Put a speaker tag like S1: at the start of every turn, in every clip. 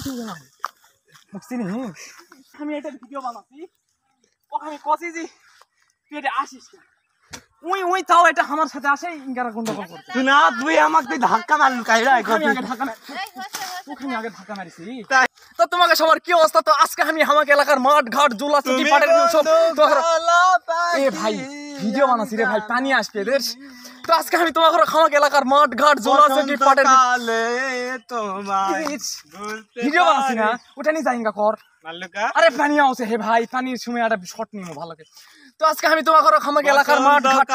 S1: তোমাকে সবার কি অবস্থা তো আজকে আমি আমাকে এলাকার মাঠ ঘাট জুলা ভিডিও বানাচ্ছি রে ভাই পানি আসবে রে তো আজকে আমি তোমার খামাক এলাকার মাঠ ঘাট জোলা সঙ্গী পাটের না ওটা নিয়ে যাইঙ্গা কর আরে পানি আছে হে ভাই পানির সময় শট নিও ভালো করে তো আজকে আমি তোমার খামাক এলাকার মাঠ ঘাট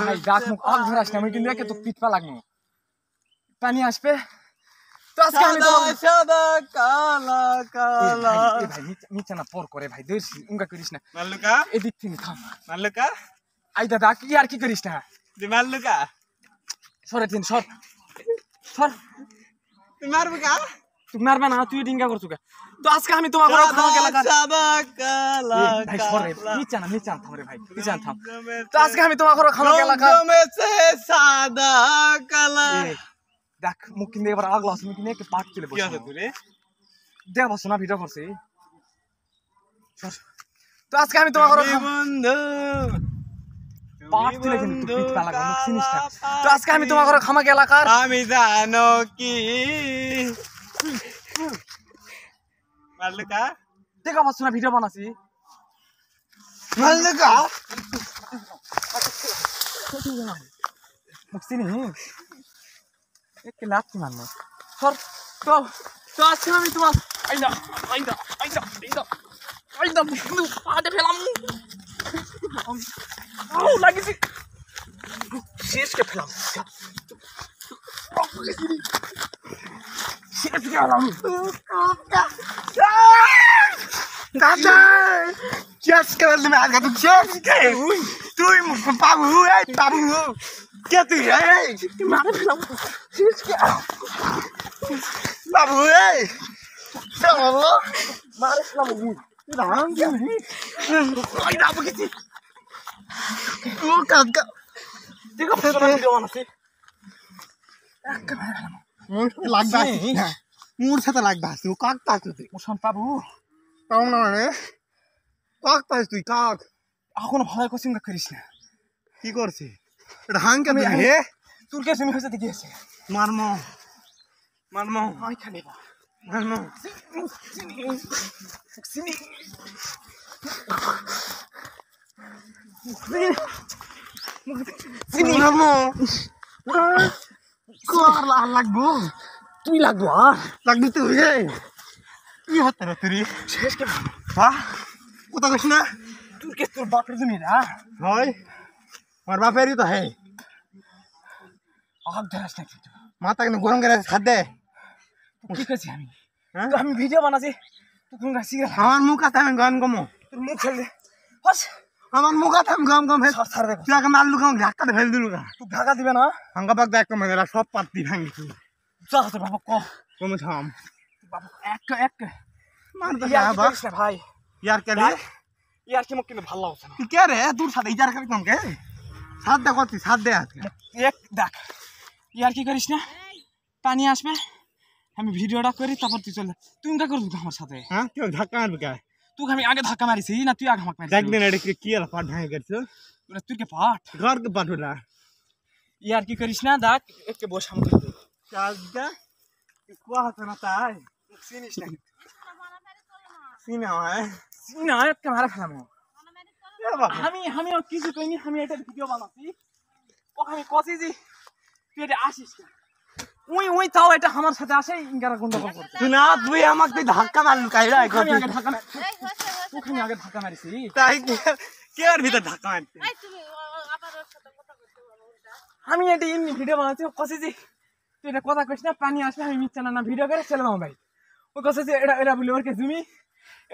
S1: ভাই ডাক মুখ আগ ধরাস না আমি কিন্তু একে তো পিটপা লাগনো পানি আসবে তো আজকে আমি সাদা কালা কালা ভাই না পর করে ভাই দেখ করিস না এদিক থেকে থাম আই দাদা কি আর কি করিস না তুই মারলু কা সরে তিন সর সর তুই মারবো কা তুই মারবা না তুই ডিঙ্গা করছু কা তো আজকে আমি তোমার ঘরে খাওয়া গেলা ভাই সরে নিচে না নিচে থাম রে ভাই নিচে থাম তো আজকে আমি তোমার ঘরে খাওয়া গেলা কা সাদা কালা দেখ মুখ কিনে এবার আগলা আছে মুখ কিনে একটা পাট কিনে বসে দেখ বসে না ভিডিও করছি তো আজকে আমি তোমার ঘরে বন্ধু পাঁচ তুলে কিন্তু পিটকা লাগা তো আজকে আমি তোমার খামাকে এলাকার আমি জানো কি মালুকা দেখা ভিডিও বানাছি মালুকা তো তো আজকে আমি তোমার আইন্দা আইন্দা পাতে ফেলাম Oh, lagi is Sis ke Yes, girl, the man got a chance. Do him from Babu, hey, Babu. Get the hey, Babu, hey. Ya Allah. Mari lah bu. Tidak angin ini. Tidak apa gitu. Gue kagak. Tiga persen di mana sih? লাগবে মোর সাথে লাগবে আসি ও কাক তাস তুই ও শোন বাবু তাও না রে কাক তাস তুই কাক এখন ভয় করছিস না করিস না কি করছিস এটা হাং কেন হে তোর কে শুনে হয়েছে দেখিয়েছে মারমো মারমো ওইখানে বা Mano, sini, sini, kamu. Keluar lah lagu. Tuh lagu ah. Lagu tuh ya. Iya, terus terus. শেষ কেন? হ্যাঁ? কোথা গেছ না? তুই কে তোর বাপের জমি না? হয়। আমার বাপেরই তো হ্যাঁ। আগ ধরাস নাকি? মাথা কেন গরম করে খাদ্য ঠিক আছে আমি তো আমি ভিডিও বানাছি তুই গাছি আমার মুখ আছে আমি গম গম তোর মুখ ফেলে হস আমার মুখ আছে আমি গম গম ফেল সার দে তুই আগে মারলু গম ঢাকাতে ফেল দিলু গা তুই ঢাকা দিবে না হাঙ্গা পাক দেখ কমে দিলা সব পাতি ভাঙি তুই যা তো বাবা ক কমে থাম বাবা এক এক মার দে বাবা ভাই ইয়ার কে ইয়ার কে মুখ কিন্তু ভালো লাগছে না তুই কে রে দূর সাথে ইয়ার কে কম কে সাথ দে করছিস সাথ দে আজকে এক দেখ ইয়ার কি করিস না পানি আসবে আমি ভিডিওটা করি তারপর তুই চলে তুই উনকা করবি আমার সাথে হ্যাঁ কেউ ধাক্কা মারবি কে তুই আমি আগে ধাক্কা মারিছি না তুই আগে আমাকে মারিছিস দেখবি না এটা কি আর পাট ভাঙে গেছে মানে তুই কে পাট ঘর কে পাট না ইয়ার কি করিস না দেখ একটু বস আমাকে কাজ দা কুয়া হাতে না তাই চিনিস না সিনা হয় সিনা হয় কে মারা ফেলাম আমি আমি কিছু কইনি আমি এটা ভিডিও বানাচ্ছি ও আমি কছি যে তুই এটা আসিস না ওই ওই তাও এটা আমার সাথে আসে ইঙ্গারা গন্ডগোল করতে তুই না তুই আমাকে ধাক্কা মারলি কাই আমি আগে ধাক্কা মারি আগে ধাক্কা মারিছি তাই কে আর ভিতর ধাক্কা মারতি আমি এটা এমনি ভিডিও বানাচ্ছি কষে যে তুই এটা কথা কইস না পানি আসলে আমি মিথ্যা না ভিডিও করে চলে দাম ভাই ও কষে যে এটা এটা বলি ওরকে জমি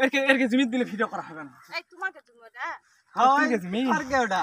S1: এরকে এরকে দিলে ভিডিও করা হবে না তোমাকে তুমি ওটা হ্যাঁ আর কে ওটা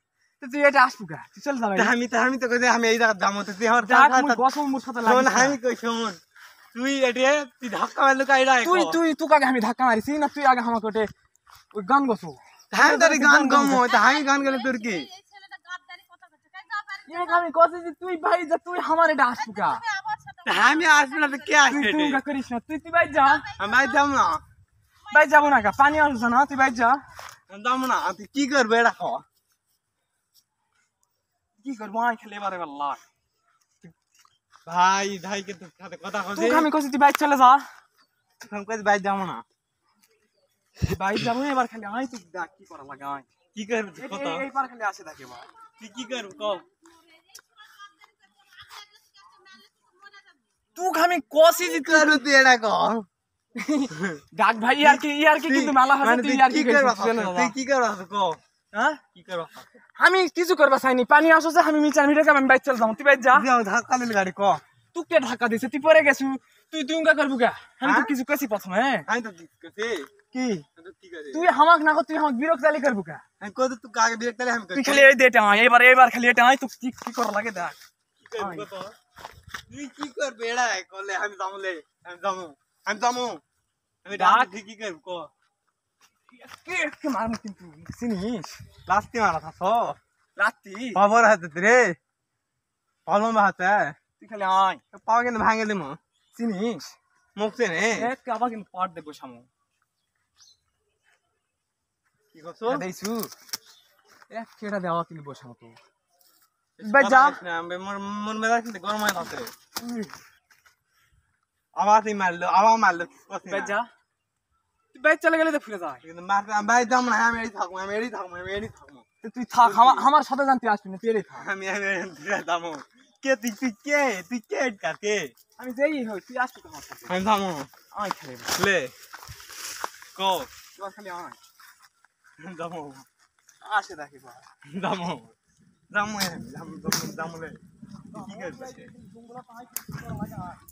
S1: তুই এটা আসবো চল আমি তো আমি তুই তুই ধাক্কা মারলো কা তুই তুই তুই আমি ধাক্কা মারিছি না তুই আগে আমাকে ওটে গান গছো
S2: হ্যাঁ, গান গম
S1: আমি গান গেলে তোর কি আমি কছি যে তুই ভাই যা তুই আমার এটা আসবো আমি আসবো না তো কে তুই করিস না তুই তুই ভাই যা যাব না ভাই যাব না পানি আসছ না তুই ভাই যা যাব না তুই কি করবে এটা খাওয়া কি করব আই খেলে এবারে আল্লাহ ভাই ভাই কে তোর সাথে কথা কইছি তুই আমি কইছি তুই বাইক চলে যা আমি কইছি বাইক যাব না বাইক যাব এবার খালি আই তুই দেখ কি করা লাগা আই কি করব কথা এইবার খালি আসে থাকে ভাই তুই কি করব কও তুই আমি কসি জিতলার তুই এটা কর ডাক ভাই আর কি আর কি কিন্তু মেলা হবে তুই আর কি করব তুই কি করব কও হ্যাঁ কি করো আমি কিছু করবা চাইনি পানি আসো যে আমি মিচার মিটার আমি বাইক চলে যাও তুই বাইক যা ধাক্কা দিলি গাড়ি ক তুই কে ধাক্কা দিছে তুই পরে গেছু তুই তুই উঙ্গা করবু গা আমি তো কিছু কইছি প্রথমে আমি তো কইছি কি তুই হামাক না তুই হামাক বিরক্ত জালি করবু গা আমি কই তুই আগে বিরক্ত জালি আমি তুই খালি এই দেটা এইবার এইবার খালি এটা তুই কি কি কর লাগে দেখ তুই কি কর বেড়া কলে আমি জামুলে আমি জামু আমি জামু আমি ডাক কি করব ক কে মারমু কিন্তু চিনিস লাস্তি মারা থাস লাস্তি খবর হাতে রে কলম হাতে তুই খালি আয় পাও কিন্তু ভাঙে দিমু চিনিস মুখ চেনে এক আবার কিন্তু পাট দেবো সামু কি করছো দেইছু এক কেটা দেওয়া কিন্তু বসামু তো আবার মারলো আবার মারলো যা বাইরে চলে গেলে তো ফিরে যায় কিন্তু মারতে ভাই দাম না আমি এড়ি থাকবো আমি এড়ি থাকবো আমি এড়ি থাকবো তুই থাক আমার আমার সাথে জানতে আসবি না তুই এড়ি থাক আমি আমি দামো কে তুই তুই কে তুই কে এটকা কে আমি যেই হই তুই আসবি তোমার সাথে আমি দামো আয় খেলে লে কো তুই খালি আয় দামো আসে দেখি ভাই দামো দামো দামো দামো লে কি করছিস